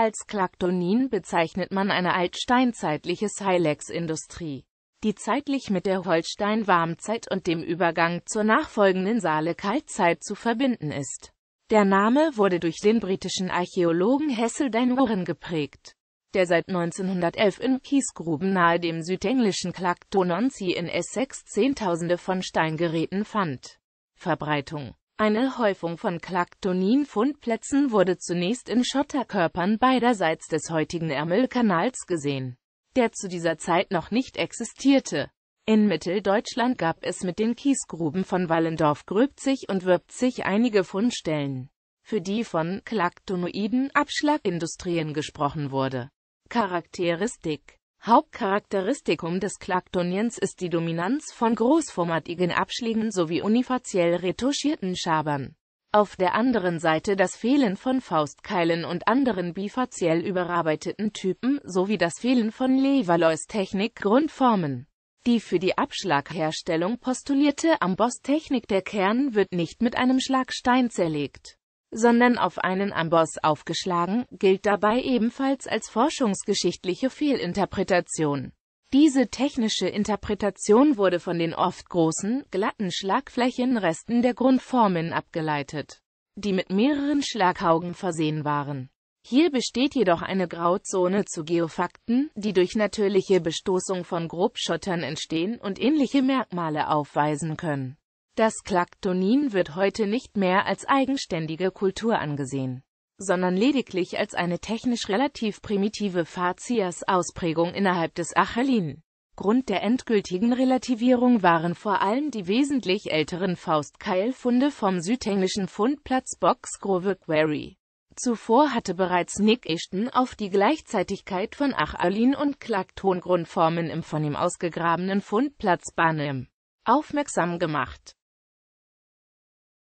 Als Klaktonin bezeichnet man eine altsteinzeitliche Silex-Industrie, die zeitlich mit der Holstein-Warmzeit und dem Übergang zur nachfolgenden Saale-Kaltzeit zu verbinden ist. Der Name wurde durch den britischen Archäologen Hessel Warren geprägt, der seit 1911 in Kiesgruben nahe dem südenglischen Clactononcy in Essex Zehntausende von Steingeräten fand. Verbreitung eine Häufung von Klaktonin-Fundplätzen wurde zunächst in Schotterkörpern beiderseits des heutigen Ärmelkanals gesehen, der zu dieser Zeit noch nicht existierte. In Mitteldeutschland gab es mit den Kiesgruben von Wallendorf-Gröbzig und Wirbzig einige Fundstellen, für die von klaktonoiden Abschlagindustrien gesprochen wurde. Charakteristik Hauptcharakteristikum des Klaktoniens ist die Dominanz von großformatigen Abschlägen sowie unifaziell retuschierten Schabern. Auf der anderen Seite das Fehlen von Faustkeilen und anderen bifaziell überarbeiteten Typen sowie das Fehlen von Levallois-Technik-Grundformen. Die für die Abschlagherstellung postulierte Amboss-Technik der Kern wird nicht mit einem Schlagstein zerlegt sondern auf einen Amboss aufgeschlagen, gilt dabei ebenfalls als forschungsgeschichtliche Fehlinterpretation. Diese technische Interpretation wurde von den oft großen, glatten Schlagflächenresten der Grundformen abgeleitet, die mit mehreren Schlaghaugen versehen waren. Hier besteht jedoch eine Grauzone zu Geofakten, die durch natürliche Bestoßung von Grobschottern entstehen und ähnliche Merkmale aufweisen können. Das Klaktonin wird heute nicht mehr als eigenständige Kultur angesehen, sondern lediglich als eine technisch relativ primitive Fazias-Ausprägung innerhalb des Achalin. Grund der endgültigen Relativierung waren vor allem die wesentlich älteren Faustkeilfunde vom südenglischen Fundplatz Box Grove Quarry. Zuvor hatte bereits Nick Ashton auf die Gleichzeitigkeit von Achalin und Klaktongrundformen im von ihm ausgegrabenen Fundplatz Barnim aufmerksam gemacht.